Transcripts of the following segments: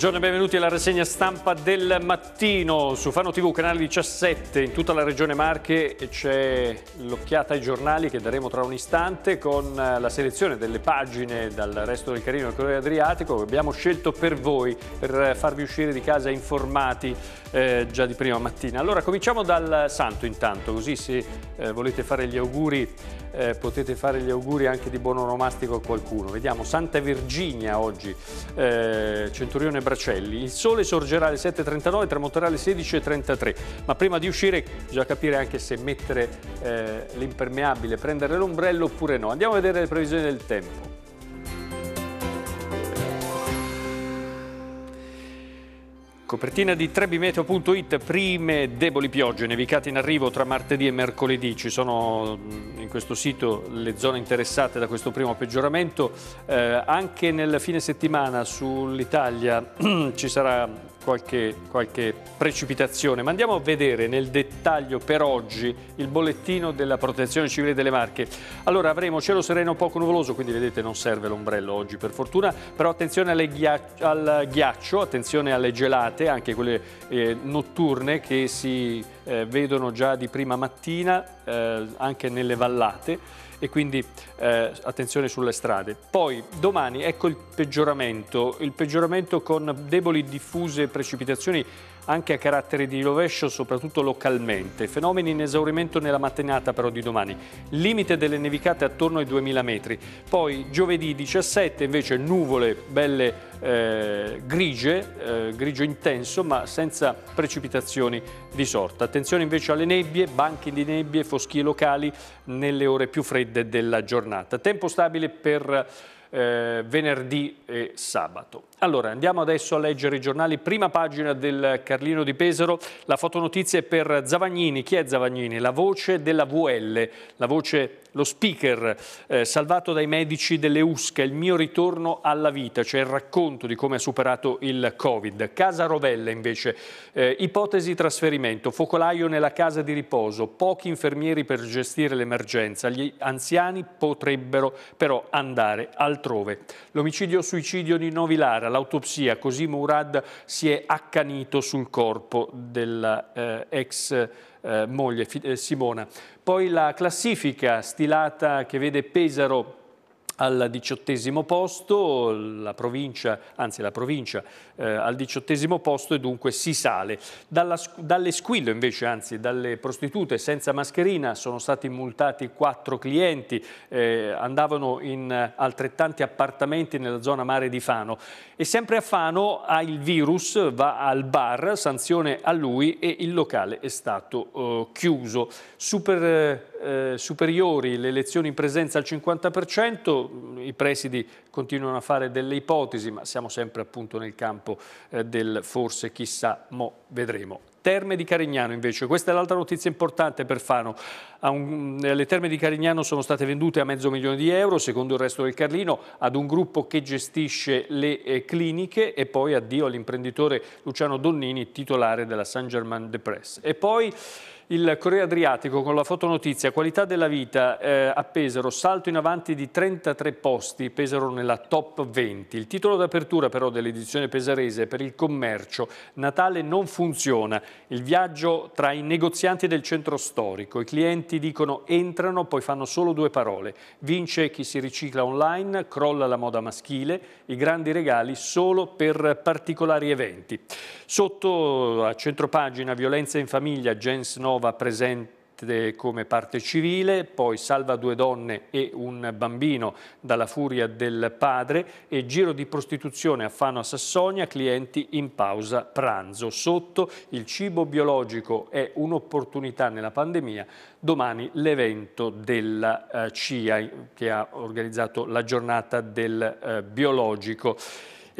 Buongiorno e benvenuti alla rassegna stampa del mattino su Fano TV, canale 17. In tutta la regione Marche c'è l'occhiata ai giornali che daremo tra un istante con eh, la selezione delle pagine dal resto del Carino e del Corriere Adriatico che abbiamo scelto per voi, per farvi uscire di casa informati eh, già di prima mattina. Allora cominciamo dal santo intanto, così se eh, volete fare gli auguri eh, potete fare gli auguri anche di buon onomastico a qualcuno. Vediamo, Santa Virginia oggi, eh, Centurione Bracelli. Il sole sorgerà alle 7.39 tramonterà alle 16.33, ma prima di uscire bisogna capire anche se mettere eh, l'impermeabile, prendere l'ombrello oppure no. Andiamo a vedere le previsioni del tempo. Copertina di trebimeteo.it, prime deboli piogge, nevicate in arrivo tra martedì e mercoledì. Ci sono mm, in questo sito le zone interessate da questo primo peggioramento. Eh, anche nel fine settimana sull'Italia ci sarà qualche, qualche precipitazione, ma andiamo a vedere nel dettaglio per oggi il bollettino della protezione civile delle Marche. Allora avremo cielo sereno poco nuvoloso, quindi vedete non serve l'ombrello oggi per fortuna, però attenzione ghiac al ghiaccio, attenzione alle gelate, anche quelle eh, notturne che si eh, vedono già di prima mattina, eh, anche nelle vallate e quindi eh, attenzione sulle strade. Poi domani ecco il peggioramento, il peggioramento con deboli diffuse precipitazioni anche a carattere di rovescio, soprattutto localmente. Fenomeni in esaurimento nella mattinata però di domani. Limite delle nevicate attorno ai 2000 metri. Poi giovedì 17 invece nuvole belle eh, grigie, eh, grigio intenso, ma senza precipitazioni di sorta. Attenzione invece alle nebbie, banchi di nebbie, foschie locali nelle ore più fredde della giornata. Tempo stabile per eh, venerdì e sabato. Allora, andiamo adesso a leggere i giornali. Prima pagina del Carlino di Pesaro, la fotonotizia è per Zavagnini. Chi è Zavagnini? La voce della VL, la voce, lo speaker, eh, salvato dai medici delle USCA, il mio ritorno alla vita, cioè il racconto di come ha superato il Covid. Casa Rovella invece, eh, ipotesi trasferimento, focolaio nella casa di riposo, pochi infermieri per gestire l'emergenza, gli anziani potrebbero però andare altrove. L'omicidio-suicidio di Novilara, era l'autopsia, così Murad si è accanito sul corpo dell'ex eh, eh, moglie eh, Simona. Poi la classifica stilata che vede Pesaro al diciottesimo posto, la provincia, anzi la provincia eh, al diciottesimo posto e dunque si sale. Dalla, dalle squillo invece, anzi dalle prostitute senza mascherina sono stati multati quattro clienti, eh, andavano in altrettanti appartamenti nella zona mare di Fano e sempre a Fano ha il virus, va al bar, sanzione a lui e il locale è stato eh, chiuso. Super eh, superiori le elezioni in presenza al 50%, i presidi continuano a fare delle ipotesi, ma siamo sempre appunto nel campo eh, del forse chissà, mo vedremo. Terme di Carignano invece, questa è l'altra notizia importante per Fano, un, mm, le terme di Carignano sono state vendute a mezzo milione di euro, secondo il resto del Carlino, ad un gruppo che gestisce le eh, cliniche e poi addio all'imprenditore Luciano Donnini, titolare della Saint Germain de Presse. E poi il Corriere Adriatico con la fotonotizia qualità della vita eh, a Pesaro, salto in avanti di 33 posti, Pesaro nella top 20. Il titolo d'apertura però dell'edizione pesarese per il commercio, Natale non funziona, il viaggio tra i negozianti del centro storico, i clienti dicono entrano poi fanno solo due parole, vince chi si ricicla online, crolla la moda maschile, i grandi regali solo per particolari eventi. Sotto a centropagina violenza in famiglia, Gens 9 trova presente come parte civile, poi salva due donne e un bambino dalla furia del padre e giro di prostituzione a Fano a Sassonia, clienti in pausa pranzo. Sotto il cibo biologico è un'opportunità nella pandemia, domani l'evento della eh, CIA che ha organizzato la giornata del eh, biologico.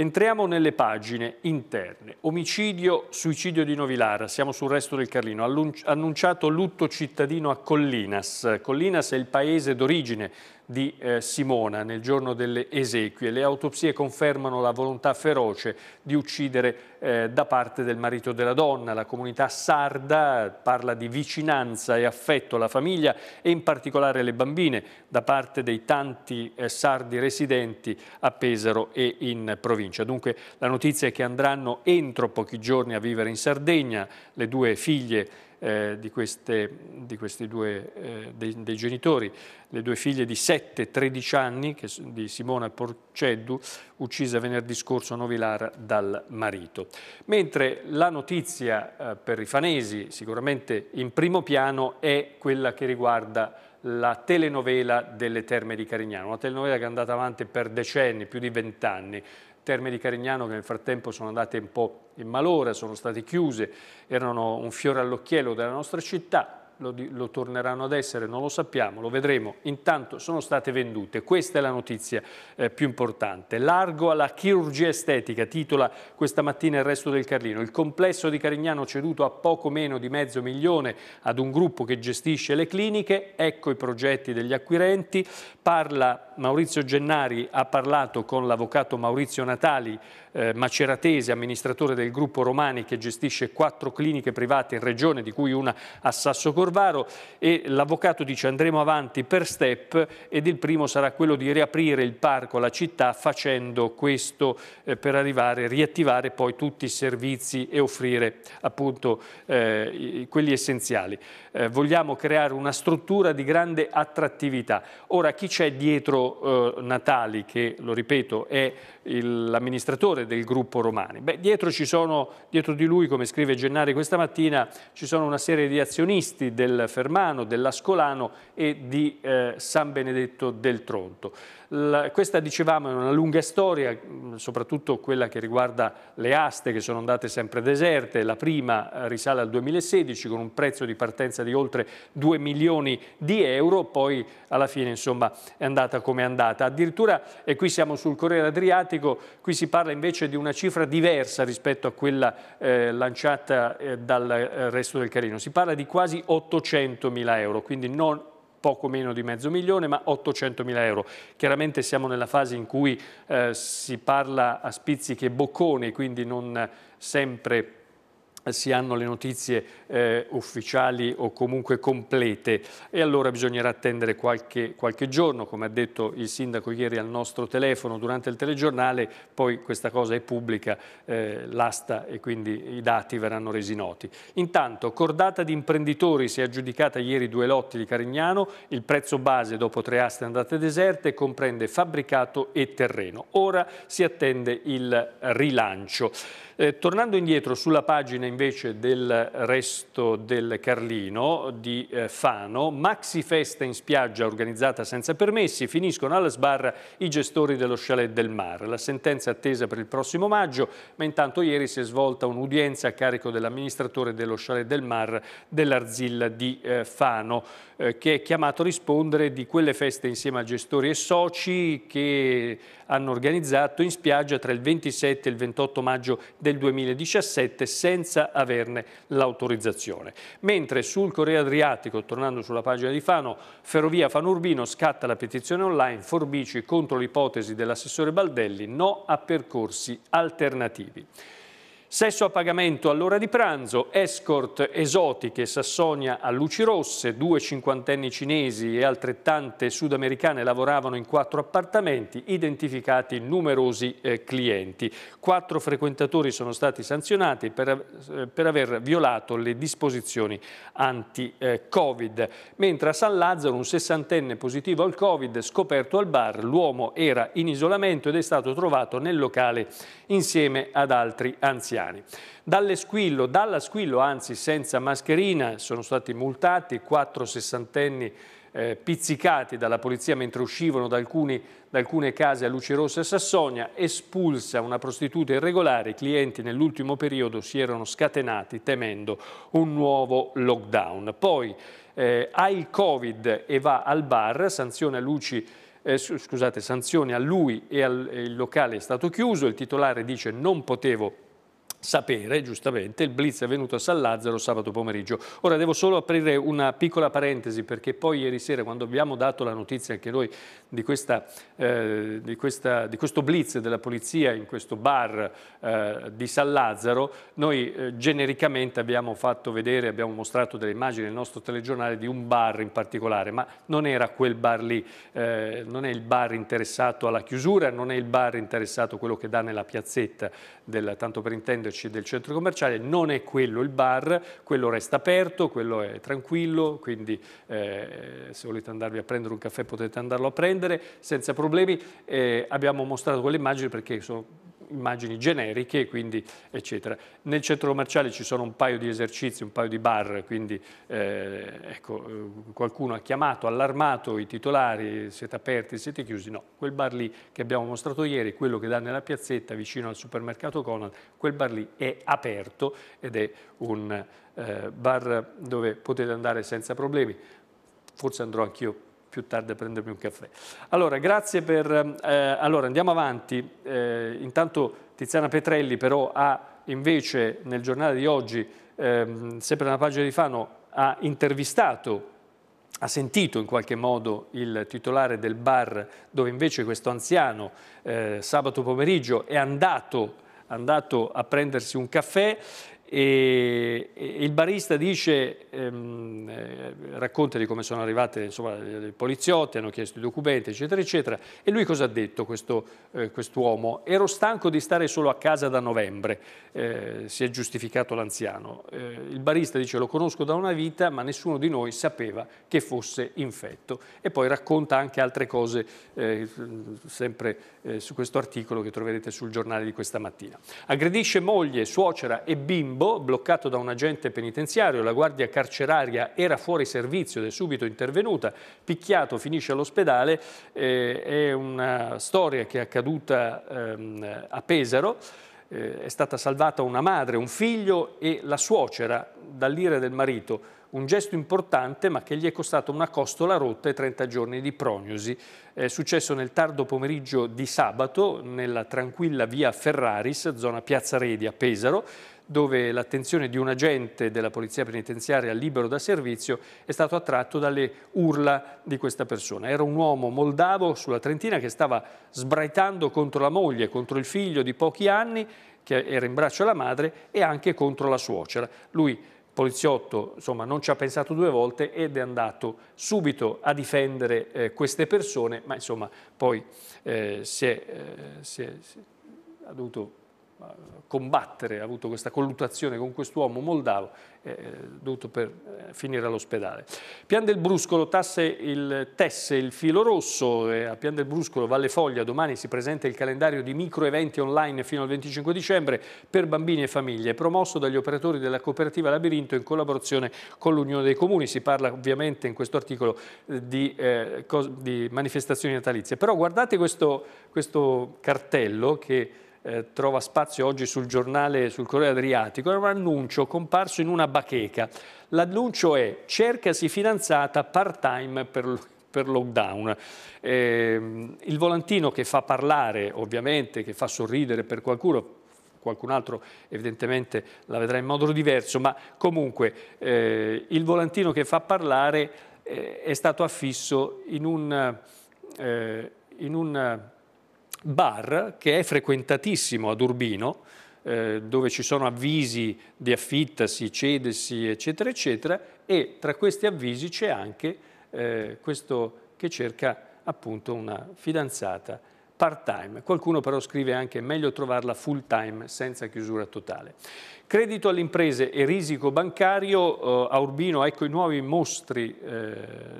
Entriamo nelle pagine interne. Omicidio, suicidio di Novilara, siamo sul resto del Carlino. Annunciato lutto cittadino a Collinas. Collinas è il paese d'origine di eh, Simona nel giorno delle esequie. Le autopsie confermano la volontà feroce di uccidere eh, da parte del marito della donna. La comunità sarda parla di vicinanza e affetto alla famiglia e in particolare alle bambine da parte dei tanti eh, sardi residenti a Pesaro e in provincia. Dunque la notizia è che andranno entro pochi giorni a vivere in Sardegna le due figlie eh, di, queste, di, questi due, eh, dei, dei, genitori, le due figlie di 7 e 13 anni che, di Simona Porceddu, uccisa venerdì scorso a Novilara dal marito. Mentre la notizia eh, per i fanesi, sicuramente in primo piano, è quella che riguarda la telenovela delle Terme di Carignano, una telenovela che è andata avanti per decenni, più di vent'anni, Terme di Carignano che nel frattempo sono andate un po' in malora, sono state chiuse, erano un fiore all'occhiello della nostra città, lo, lo, torneranno ad essere, non lo sappiamo, lo vedremo. Intanto sono state vendute, questa è la notizia eh, più importante. Largo alla chirurgia estetica, titola questa mattina il resto del Carlino. Il complesso di Carignano ceduto a poco meno di mezzo milione ad un gruppo che gestisce le cliniche, ecco i progetti degli acquirenti, parla Maurizio Gennari ha parlato con l'avvocato Maurizio Natali, eh, maceratese, amministratore del gruppo Romani che gestisce quattro cliniche private in regione, di cui una a Sasso Corvaro e l'avvocato dice andremo avanti per step ed il primo sarà quello di riaprire il parco alla città facendo questo eh, per arrivare, riattivare poi tutti i servizi e offrire appunto eh, quelli essenziali. Eh, vogliamo creare una struttura di grande attrattività. Ora chi c'è dietro eh, Natali, che lo ripeto è l'amministratore del gruppo Romani. Beh, dietro, sono, dietro, di lui, come scrive Gennari questa mattina, ci sono una serie di azionisti del Fermano, dell'Ascolano e di eh, San Benedetto del Tronto. La, questa dicevamo è una lunga storia, mm, soprattutto quella che riguarda le aste che sono andate sempre deserte, la prima eh, risale al 2016 con un prezzo di partenza di oltre 2 milioni di euro, poi alla fine insomma è andata come è andata. Addirittura, e qui siamo sul Corriere Adriatico, qui si parla invece di una cifra diversa rispetto a quella eh, lanciata eh, dal eh, resto del Carino, si parla di quasi 800 mila euro, quindi non poco meno di mezzo milione, ma 800 mila euro. Chiaramente siamo nella fase in cui eh, si parla a spizzichi e bocconi, quindi non sempre si hanno le notizie eh, ufficiali o comunque complete e allora bisognerà attendere qualche, qualche, giorno, come ha detto il sindaco ieri al nostro telefono durante il telegiornale, poi questa cosa è pubblica, eh, l'asta e quindi i dati verranno resi noti. Intanto cordata di imprenditori si è aggiudicata ieri due lotti di Carignano, il prezzo base dopo tre aste andate deserte comprende fabbricato e terreno. Ora si attende il rilancio. Eh, tornando indietro sulla pagina invece del resto del Carlino di eh, Fano, maxi festa in spiaggia organizzata senza permessi, finiscono alla sbarra i gestori dello chalet del mar. La sentenza è attesa per il prossimo maggio, ma intanto ieri si è svolta un'udienza a carico dell'amministratore dello chalet del mar dell'Arzilla di eh, Fano, eh, che è chiamato a rispondere di quelle feste insieme a gestori e soci che hanno organizzato in spiaggia tra il 27 e il 28 maggio del del 2017 senza averne l'autorizzazione. Mentre sul Corriere Adriatico, tornando sulla pagina di Fano, Ferrovia Fanurbino scatta la petizione online Forbici contro l'ipotesi dell'assessore Baldelli no a percorsi alternativi. Sesso a pagamento all'ora di pranzo, escort esotiche Sassonia a luci rosse, due cinquantenni cinesi e altrettante sudamericane lavoravano in quattro appartamenti, identificati numerosi eh, clienti. Quattro frequentatori sono stati sanzionati per, eh, per aver violato le disposizioni anti-Covid. Eh, Mentre a San Lazzaro un sessantenne positivo al Covid scoperto al bar, l'uomo era in isolamento ed è stato trovato nel locale insieme ad altri anziani anziani. Dalle squillo, dalla squillo, anzi senza mascherina, sono stati multati quattro sessantenni eh, pizzicati dalla polizia mentre uscivano da, alcuni, da, alcune case a luce rossa a Sassonia, espulsa una prostituta irregolare, i clienti nell'ultimo periodo si erano scatenati temendo un nuovo lockdown. Poi eh, ha il Covid e va al bar, sanzione a luci eh, scusate, sanzioni a lui e al locale è stato chiuso, il titolare dice non potevo sapere, giustamente, il blitz è venuto a San Lazzaro sabato pomeriggio. Ora devo solo aprire una piccola parentesi perché poi ieri sera quando abbiamo dato la notizia anche noi di, questa, eh, di, questa, di questo blitz della polizia in questo bar eh, di San Lazzaro, noi eh, genericamente abbiamo fatto vedere, abbiamo mostrato delle immagini nel nostro telegiornale di un bar in particolare, ma non era quel bar lì, eh, non è il bar interessato alla chiusura, non è il bar interessato a quello che dà nella piazzetta, del, tanto per intendere sindaci del centro commerciale, non è quello il bar, quello resta aperto, quello è tranquillo, quindi eh, se volete andarvi a prendere un caffè potete andarlo a prendere senza problemi. Eh, abbiamo mostrato quelle immagini perché sono immagini generiche, quindi eccetera. Nel centro commerciale ci sono un paio di esercizi, un paio di bar, quindi eh, ecco, eh, qualcuno ha chiamato, allarmato i titolari, siete aperti, siete chiusi, no, quel bar lì che abbiamo mostrato ieri, quello che dà nella piazzetta vicino al supermercato Conan, quel bar lì è aperto ed è un eh, bar dove potete andare senza problemi, forse andrò anch'io più tardi a prendermi un caffè. Allora, grazie per... Eh, allora, andiamo avanti. Eh, intanto Tiziana Petrelli però ha invece nel giornale di oggi, ehm, sempre nella pagina di Fano, ha intervistato ha sentito in qualche modo il titolare del bar dove invece questo anziano eh, sabato pomeriggio è andato, andato a prendersi un caffè e, il barista dice, ehm, eh, racconta di come sono arrivate insomma, i poliziotti, hanno chiesto i documenti, eccetera, eccetera. E lui cosa ha detto, questo, eh, quest'uomo? Ero stanco di stare solo a casa da novembre, eh, si è giustificato l'anziano. Eh, il barista dice, lo conosco da una vita, ma nessuno di noi sapeva che fosse infetto. E poi racconta anche altre cose, eh, sempre su questo articolo che troverete sul giornale di questa mattina. Aggredisce moglie, suocera e bimbo bimbo bloccato da un agente penitenziario, la guardia carceraria era fuori servizio ed è subito intervenuta, picchiato finisce all'ospedale, eh, è una storia che è accaduta ehm, a Pesaro, eh, è stata salvata una madre, un figlio e la suocera dall'ira del marito. Un gesto importante ma che gli è costato una costola rotta e 30 giorni di prognosi. È successo nel tardo pomeriggio di sabato nella tranquilla via Ferraris, zona Piazza Redi a Pesaro dove l'attenzione di un agente della polizia penitenziaria libero da servizio è stato attratto dalle urla di questa persona. Era un uomo moldavo sulla Trentina che stava sbraitando contro la moglie, contro il figlio di pochi anni che era in braccio alla madre e anche contro la suocera. Lui poliziotto insomma, non ci ha pensato due volte ed è andato subito a difendere eh, queste persone, ma insomma, poi eh, si è, eh, si è, si è ha dovuto combattere, ha avuto questa colluttazione con quest'uomo moldavo, è eh, dovuto per eh, finire all'ospedale. Pian del Bruscolo tasse il, tesse il filo rosso, a Pian del Bruscolo Valle Foglia domani si presenta il calendario di micro eventi online fino al 25 dicembre per bambini e famiglie, promosso dagli operatori della cooperativa Labirinto in collaborazione con l'Unione dei Comuni. Si parla ovviamente in questo articolo eh, di, eh, di manifestazioni natalizie. Però guardate questo, questo cartello che eh, trova spazio oggi sul giornale, sul Corriere Adriatico, è un annuncio comparso in una bacheca. L'annuncio è cercasi finanziata part-time per, per lockdown. Eh, il volantino che fa parlare, ovviamente, che fa sorridere per qualcuno, qualcun altro evidentemente la vedrà in modo diverso, ma comunque eh, il volantino che fa parlare eh, è stato affisso in un, eh, in un bar che è frequentatissimo ad Urbino, eh, dove ci sono avvisi di affittasi, cedesi, eccetera, eccetera, e tra questi avvisi c'è anche eh, questo che cerca appunto una fidanzata part-time. Qualcuno però scrive anche meglio trovarla full-time senza chiusura totale. Credito alle imprese e risico bancario, eh, a Urbino ecco i nuovi mostri eh,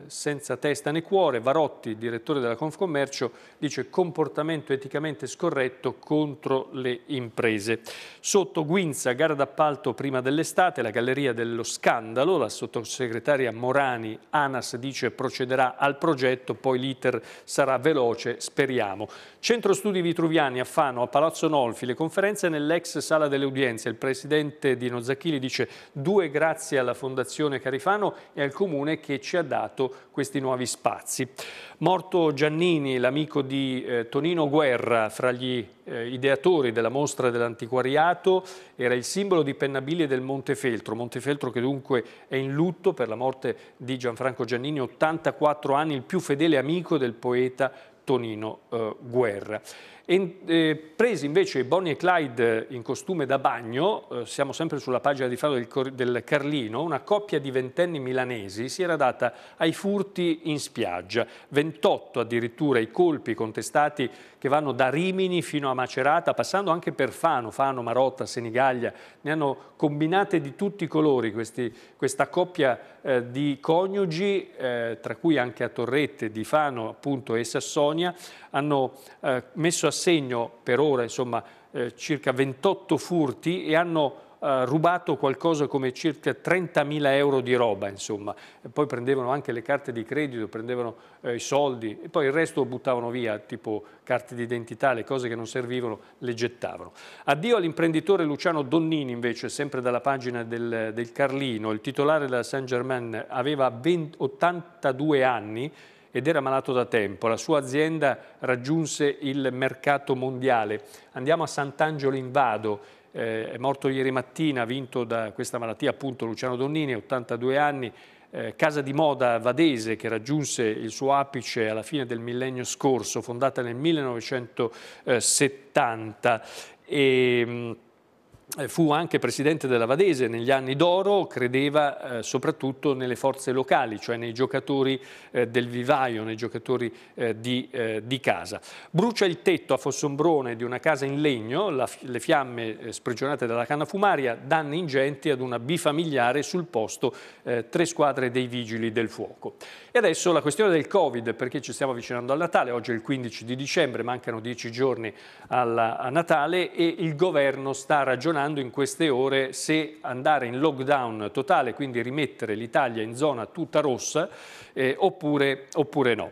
senza testa né cuore, Varotti, direttore della Confcommercio, dice comportamento eticamente scorretto contro le imprese. Sotto Guinza, gara d'appalto prima dell'estate, la galleria dello scandalo, la sottosegretaria Morani, Anas dice procederà al progetto, poi l'iter sarà veloce, speriamo. Centro Studi Vitruviani a Fano, a Palazzo Nolfi, le conferenze nell'ex sala delle udienze, il presidente presidente di Nozzacchini, dice due grazie alla Fondazione Carifano e al Comune che ci ha dato questi nuovi spazi. Morto Giannini, l'amico di eh, Tonino Guerra, fra gli eh, ideatori della mostra dell'antiquariato, era il simbolo di Pennabili e del Montefeltro, Montefeltro che dunque è in lutto per la morte di Gianfranco Giannini, 84 anni, il più fedele amico del poeta Tonino eh, Guerra. E, eh, presi invece Bonnie e Clyde eh, in costume da bagno, eh, siamo sempre sulla pagina di Faro del, del, Carlino, una coppia di ventenni milanesi si era data ai furti in spiaggia, 28 addirittura i colpi contestati che vanno da Rimini fino a Macerata, passando anche per Fano, Fano, Marotta, Senigallia, ne hanno combinate di tutti i colori questi, questa coppia eh, di coniugi, eh, tra cui anche a Torrette, di Fano appunto, e Sassonia, hanno eh, messo a segno per ora insomma, eh, circa 28 furti e hanno eh, rubato qualcosa come circa 30.000 euro di roba, insomma. E poi prendevano anche le carte di credito, prendevano eh, i soldi e poi il resto lo buttavano via, tipo carte d'identità, le cose che non servivano le gettavano. Addio all'imprenditore Luciano Donnini invece, sempre dalla pagina del, del Carlino, il titolare della Saint Germain aveva 20, 82 anni ed era malato da tempo. La sua azienda raggiunse il mercato mondiale. Andiamo a Sant'Angelo in Vado, eh, è morto ieri mattina, vinto da questa malattia appunto Luciano Donnini, 82 anni, eh, casa di moda vadese che raggiunse il suo apice alla fine del millennio scorso, fondata nel 1970 e, ehm, eh, fu anche presidente della Vadese negli anni d'oro, credeva eh, soprattutto nelle forze locali, cioè nei giocatori eh, del vivaio, nei giocatori eh, di, eh, di, casa. Brucia il tetto a Fossombrone di una casa in legno, la, le fiamme eh, sprigionate dalla canna fumaria, danni ingenti ad una bifamiliare sul posto, tre squadre dei vigili del fuoco. E adesso la questione del Covid, perché ci stiamo avvicinando al Natale, oggi è il 15 di dicembre, mancano dieci giorni alla, a Natale e il governo sta ragionando ragionando in queste ore se andare in lockdown totale, quindi rimettere l'Italia in zona tutta rossa, eh, oppure, oppure no.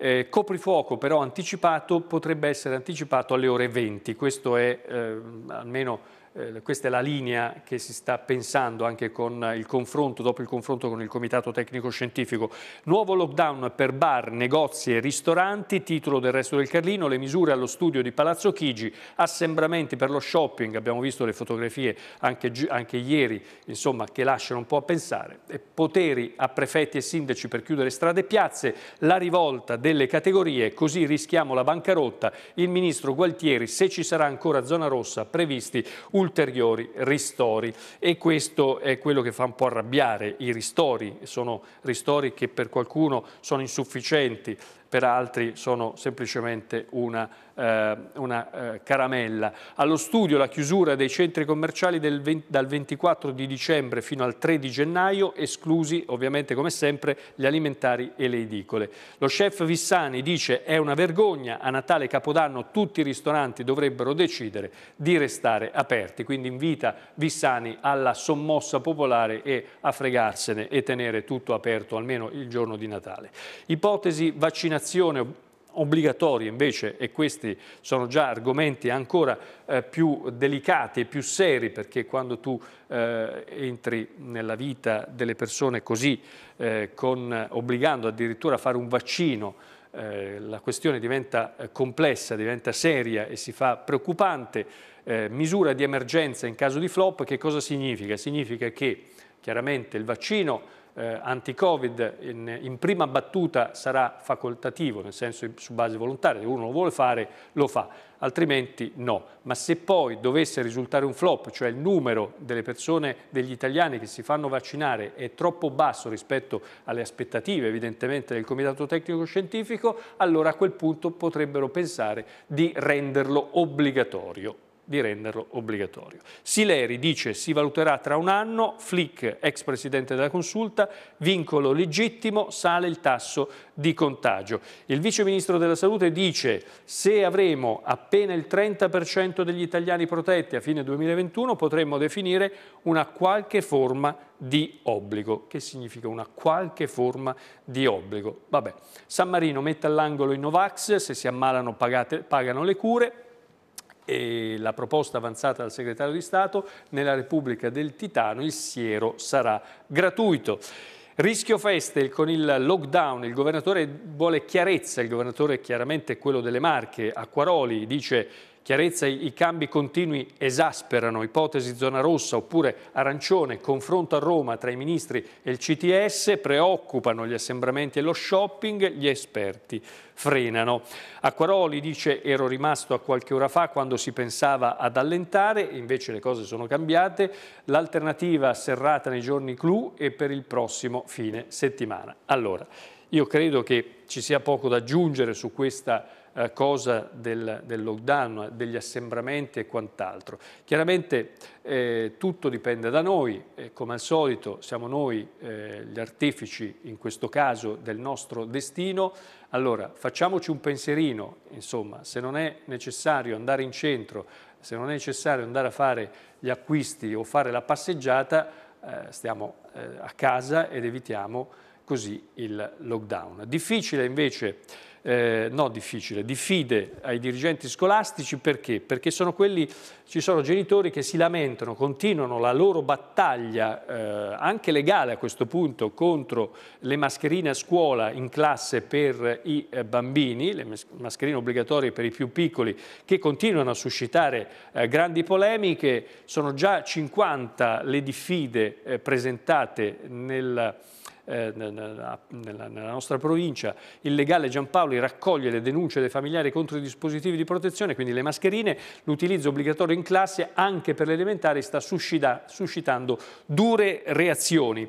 Eh, coprifuoco però anticipato potrebbe essere anticipato alle ore 20, questo è eh, almeno eh, questa è la linea che si sta pensando anche con il confronto, dopo il confronto con il Comitato Tecnico Scientifico. Nuovo lockdown per bar, negozi e ristoranti, titolo del resto del Carlino, le misure allo studio di Palazzo Chigi, assembramenti per lo shopping, abbiamo visto le fotografie anche, anche ieri, insomma, che lasciano un po' a pensare, e poteri a prefetti e sindaci per chiudere strade e piazze, la rivolta delle categorie, così rischiamo la bancarotta, il ministro Gualtieri, se ci sarà ancora zona rossa, previsti ulteriori ulteriori ristori e questo è quello che fa un po' arrabbiare i ristori, sono ristori che per qualcuno sono insufficienti, per altri sono semplicemente una, eh, una eh, caramella. Allo studio la chiusura dei centri commerciali 20, dal 24 di dicembre fino al 3 di gennaio, esclusi ovviamente come sempre gli alimentari e le edicole. Lo chef Vissani dice è una vergogna, a Natale e Capodanno tutti i ristoranti dovrebbero decidere di restare aperti, quindi invita Vissani alla sommossa popolare e a fregarsene e tenere tutto aperto almeno il giorno di Natale. Ipotesi vaccinazione vaccinazione obbligatoria invece, e questi sono già argomenti ancora eh, più delicati e più seri, perché quando tu eh, entri nella vita delle persone così, eh, con, obbligando addirittura a fare un vaccino, eh, la questione diventa eh, complessa, diventa seria e si fa preoccupante. Eh, misura di emergenza in caso di flop, che cosa significa? Significa che chiaramente il vaccino eh, anti-Covid in, in, prima battuta sarà facoltativo, nel senso su base volontaria, se uno lo vuole fare lo fa, altrimenti no. Ma se poi dovesse risultare un flop, cioè il numero delle persone, degli italiani che si fanno vaccinare è troppo basso rispetto alle aspettative evidentemente del Comitato Tecnico Scientifico, allora a quel punto potrebbero pensare di renderlo obbligatorio di renderlo obbligatorio. Sileri dice si valuterà tra un anno, Flick, ex presidente della consulta, vincolo legittimo, sale il tasso di contagio. Il vice ministro della salute dice se avremo appena il 30% degli italiani protetti a fine 2021 potremmo definire una qualche forma di obbligo. Che significa una qualche forma di obbligo? Vabbè, San Marino mette all'angolo i Novax, se si ammalano pagate, pagano le cure, e la proposta avanzata dal segretario di Stato, nella Repubblica del Titano il siero sarà gratuito. Rischio feste con il lockdown, il governatore vuole chiarezza, il governatore è chiaramente quello delle Marche, Acquaroli dice chiarezza i cambi continui esasperano, ipotesi zona rossa oppure arancione, confronto a Roma tra i ministri e il CTS, preoccupano gli assembramenti e lo shopping, gli esperti frenano. Acquaroli dice ero rimasto a qualche ora fa quando si pensava ad allentare, invece le cose sono cambiate, l'alternativa serrata nei giorni clou e per il prossimo fine settimana. Allora, io credo che ci sia poco da aggiungere su questa eh, cosa del, del, lockdown, degli assembramenti e quant'altro. Chiaramente eh, tutto dipende da noi, eh, come al solito siamo noi eh, gli artefici in questo caso del nostro destino, allora facciamoci un pensierino, insomma, se non è necessario andare in centro, se non è necessario andare a fare gli acquisti o fare la passeggiata, eh, stiamo a casa ed evitiamo così il lockdown. Difficile invece eh, no difficile, diffide ai dirigenti scolastici perché? Perché sono quelli, ci sono genitori che si lamentano, continuano la loro battaglia eh, anche legale a questo punto contro le mascherine a scuola in classe per i eh, bambini, le mascherine obbligatorie per i più piccoli che continuano a suscitare eh, grandi polemiche, sono già 50 le diffide eh, presentate nel eh, nella, nella, nostra provincia, il legale Giampaoli raccoglie le denunce dei familiari contro i dispositivi di protezione, quindi le mascherine, l'utilizzo obbligatorio in classe anche per le elementari sta suscita, suscitando dure reazioni.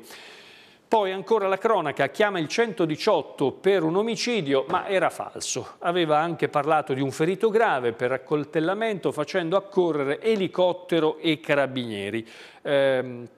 Poi ancora la cronaca chiama il 118 per un omicidio, ma era falso. Aveva anche parlato di un ferito grave per accoltellamento facendo accorrere elicottero e carabinieri. Ehm,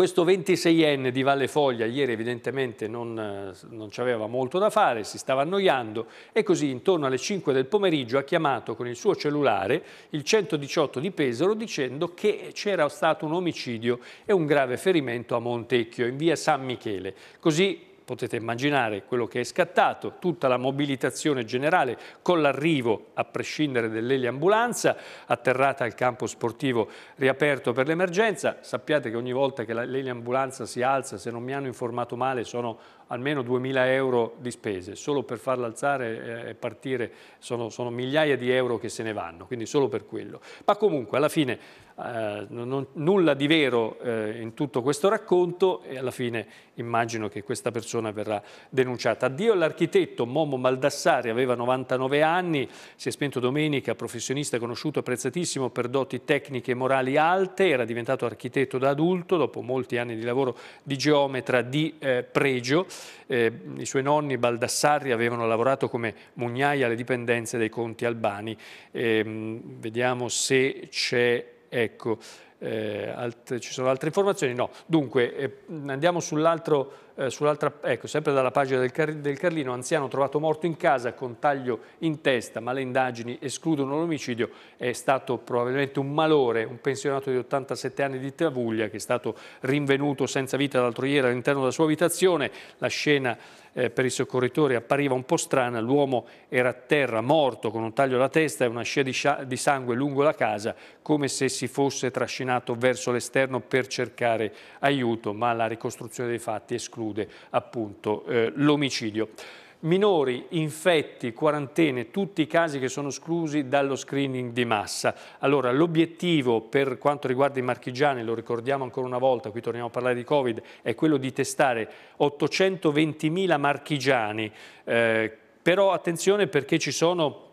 questo 26enne di Valle Foglia ieri evidentemente non, eh, non ci aveva molto da fare, si stava annoiando e così intorno alle 5 del pomeriggio ha chiamato con il suo cellulare il 118 di Pesaro dicendo che c'era stato un omicidio e un grave ferimento a Montecchio in via San Michele. Così potete immaginare quello che è scattato, tutta la mobilitazione generale con l'arrivo, a prescindere dell'eliambulanza, atterrata al campo sportivo riaperto per l'emergenza. Sappiate che ogni volta che l'eliambulanza si alza, se non mi hanno informato male, sono almeno 2.000 euro di spese, solo per farla alzare eh, e partire sono, sono, migliaia di euro che se ne vanno, quindi solo per quello. Ma comunque alla fine eh, non, nulla di vero eh, in tutto questo racconto e alla fine immagino che questa persona verrà denunciata. Addio all'architetto Momo Maldassari, aveva 99 anni, si è spento domenica, professionista conosciuto e apprezzatissimo per doti tecniche e morali alte, era diventato architetto da adulto dopo molti anni di lavoro di geometra di eh, pregio. Eh, I suoi nonni Baldassarri avevano lavorato come mugnai alle dipendenze dei conti albani. Eh, vediamo se c'è, ecco, eh, ci sono altre informazioni. No, dunque eh, andiamo sull'altro eh, sull'altra, ecco, sempre dalla pagina del, Car del, Carlino, anziano trovato morto in casa con taglio in testa, ma le indagini escludono l'omicidio, è stato probabilmente un malore, un pensionato di 87 anni di Tavuglia che è stato rinvenuto senza vita l'altro ieri all'interno della sua abitazione, la scena eh, per i soccorritori appariva un po' strana, l'uomo era a terra morto con un taglio alla testa e una scia di, scia di sangue lungo la casa come se si fosse trascinato verso l'esterno per cercare aiuto, ma la ricostruzione dei fatti esclude esclude appunto eh, l'omicidio. Minori, infetti, quarantene, tutti i casi che sono esclusi dallo screening di massa. Allora, l'obiettivo per quanto riguarda i marchigiani, lo ricordiamo ancora una volta, qui torniamo a parlare di Covid, è quello di testare 820.000 marchigiani. Eh, però attenzione perché ci sono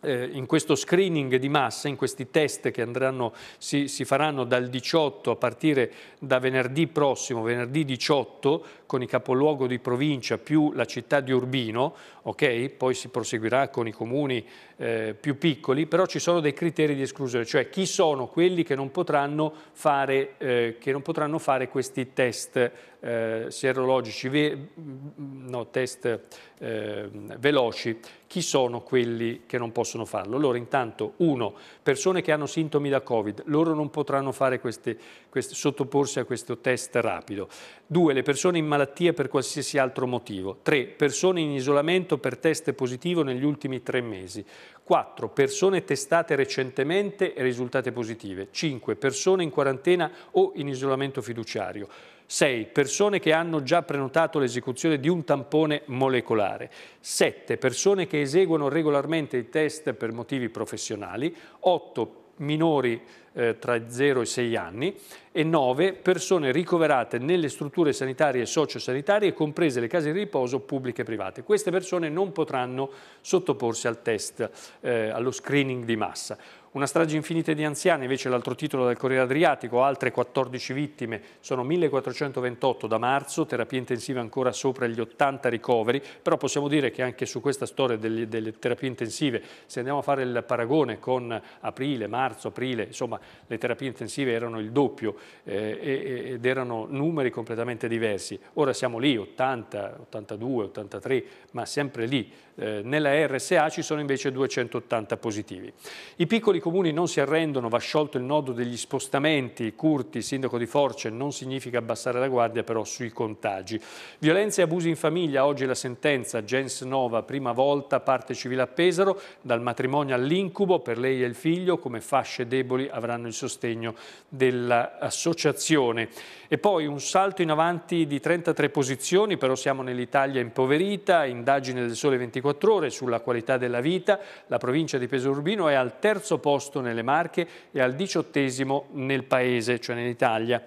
eh, in questo screening di massa, in questi test che andranno, si, si, faranno dal 18 a partire da venerdì prossimo, venerdì 18, con il capoluogo di provincia più la città di Urbino, okay? poi si proseguirà con i comuni eh, più piccoli, però ci sono dei criteri di esclusione, cioè chi sono quelli che non potranno fare, eh, non potranno fare questi test eh, sierologici, ve mm, no, test ehm, veloci, chi sono quelli che non possono farlo? Allora intanto, uno, persone che hanno sintomi da Covid, loro non potranno fare questi, quest, sottoporsi a questo test rapido. Due, le persone in malattia per qualsiasi altro motivo. Tre, persone in isolamento per test positivo negli ultimi tre mesi. Quattro, Persone testate recentemente e risultate positive. Cinque, Persone in quarantena o in isolamento fiduciario. 6. Persone che hanno già prenotato l'esecuzione di un tampone molecolare. 7. Persone che eseguono regolarmente i test per motivi professionali. 8 minori eh, tra 0 e 6 anni e 9 persone ricoverate nelle strutture sanitarie e sociosanitarie, comprese le case di riposo pubbliche e private. Queste persone non potranno sottoporsi al test, eh, allo screening di massa. Una strage infinita di anziani, invece l'altro titolo del Corriere Adriatico, altre 14 vittime, sono 1428 da marzo, terapie intensive ancora sopra gli 80 ricoveri, però possiamo dire che anche su questa storia delle, delle terapie intensive, se andiamo a fare il paragone con aprile, marzo, aprile, insomma le terapie intensive erano il doppio eh, ed erano numeri completamente diversi. Ora siamo lì, 80, 82, 83, ma sempre lì eh, nella RSA ci sono invece 280 positivi. I piccoli comuni non si arrendono, va sciolto il nodo degli spostamenti, Curti, sindaco di Force, non significa abbassare la guardia però sui contagi. Violenze e abusi in famiglia, oggi la sentenza, Gens Nova, prima volta, parte civile a Pesaro, dal matrimonio all'incubo, per lei e il figlio, come fasce deboli avranno il sostegno dell'associazione. E poi un salto in avanti di 33 posizioni, però siamo nell'Italia impoverita, indagine del Sole 24 Ore sulla qualità della vita, la provincia di Pesorbino è al terzo posto nelle Marche e al diciottesimo nel paese, cioè nell'Italia.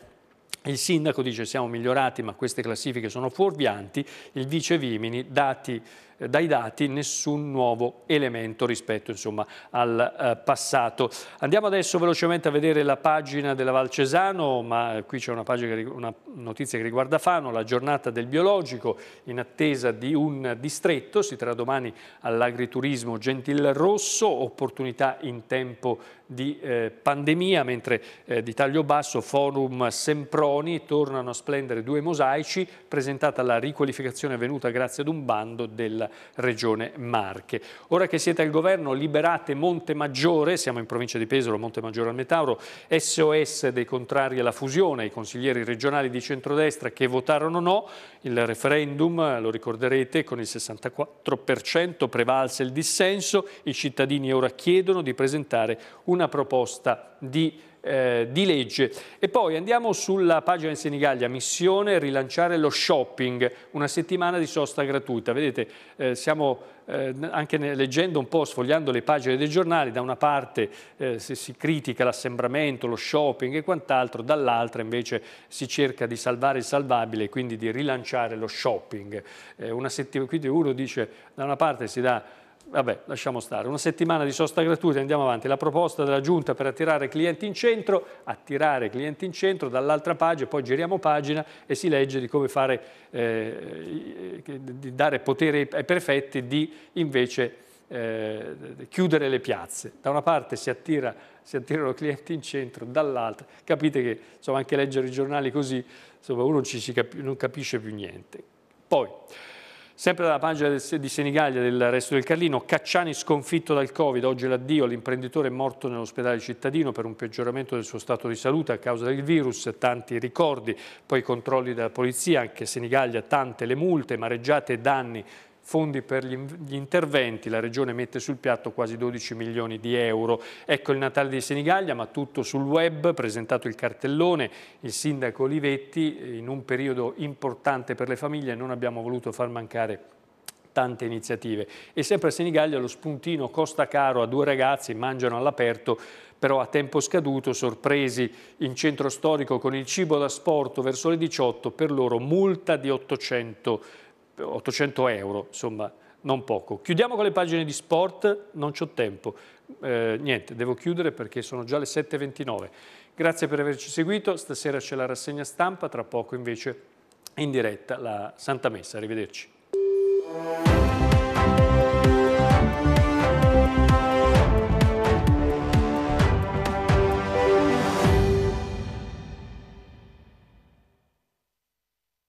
Il sindaco dice siamo migliorati ma queste classifiche sono fuorvianti, il vice Vimini dati eh, dai dati nessun nuovo elemento rispetto insomma, al eh, passato. Andiamo adesso velocemente a vedere la pagina della Val Cesano, ma eh, qui c'è una, una, notizia che riguarda Fano, la giornata del biologico in attesa di un distretto, si terrà domani all'agriturismo Gentil Rosso, opportunità in tempo di eh, pandemia, mentre eh, di taglio basso Forum Semproni tornano a splendere due mosaici, presentata la riqualificazione venuta grazie ad un bando della Regione Marche. Ora che siete al governo liberate Monte Maggiore, siamo in provincia di Pesaro, Monte Maggiore al Metauro, SOS dei contrari alla fusione, i consiglieri regionali di centrodestra che votarono no, il referendum, lo ricorderete, con il 64% prevalse il dissenso, i cittadini ora chiedono di presentare una proposta di eh, di legge. E poi andiamo sulla pagina in Senigallia, missione rilanciare lo shopping, una settimana di sosta gratuita. Vedete, eh, siamo eh, anche leggendo un po', sfogliando le pagine dei giornali, da una parte eh, si, si critica l'assembramento, lo shopping e quant'altro, dall'altra invece si cerca di salvare il salvabile e quindi di rilanciare lo shopping. Eh, quindi uno dice, da una parte si dà vabbè, lasciamo stare, una settimana di sosta gratuita, andiamo avanti, la proposta della giunta per attirare clienti in centro, attirare clienti in centro dall'altra pagina, poi giriamo pagina e si legge di come fare, eh, di dare potere ai prefetti di invece eh, chiudere le piazze. Da una parte si, attira, si attirano clienti in centro, dall'altra, capite che insomma, anche leggere i giornali così, insomma, uno ci, ci capi, non capisce più niente. Poi, Sempre dalla pagina di Senigallia del resto del Carlino, Cacciani sconfitto dal Covid, oggi l'addio, l'imprenditore è morto nell'ospedale cittadino per un peggioramento del suo stato di salute a causa del virus, tanti ricordi, poi controlli della polizia, anche Senigallia, tante le multe, mareggiate e danni fondi per gli interventi, la Regione mette sul piatto quasi 12 milioni di euro. Ecco il Natale di Senigallia, ma tutto sul web, presentato il cartellone, il sindaco Olivetti, in un periodo importante per le famiglie non abbiamo voluto far mancare tante iniziative. E sempre a Senigallia lo spuntino costa caro a due ragazzi, mangiano all'aperto, però a tempo scaduto, sorpresi in centro storico con il cibo da sporto verso le 18, per loro multa di 800 euro 800 euro, insomma non poco. Chiudiamo con le pagine di sport, non ho tempo, eh, niente, devo chiudere perché sono già le 7.29. Grazie per averci seguito, stasera c'è la rassegna stampa, tra poco invece in diretta la Santa Messa, arrivederci.